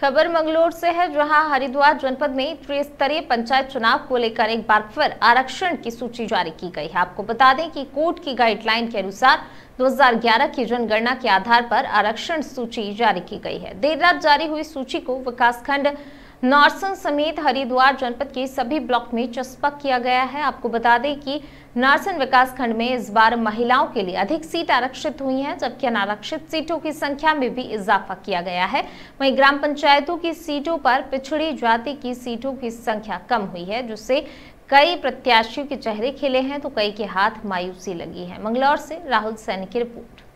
खबर मंगलोर से है जहां हरिद्वार जनपद में त्रिस्तरीय पंचायत चुनाव को लेकर एक बार फिर आरक्षण की सूची जारी की गई है आपको बता दें कि कोर्ट की गाइडलाइन के अनुसार 2011 की जनगणना के आधार पर आरक्षण सूची जारी की गई है देर रात जारी हुई सूची को विकासखंड खंड नारसन समेत हरिद्वार जनपद के सभी ब्लॉक में चस्पा किया गया है आपको बता दें कि नारसन विकास खंड में इस बार महिलाओं के लिए अधिक सीट आरक्षित हुई हैं जबकि अनारक्षित सीटों की संख्या में भी इजाफा किया गया है वहीं ग्राम पंचायतों की सीटों पर पिछड़ी जाति की सीटों की संख्या कम हुई है जिससे कई प्रत्याशियों के चेहरे खिले हैं तो कई के हाथ मायूसी लगी है मंगलौर से राहुल सैनी की रिपोर्ट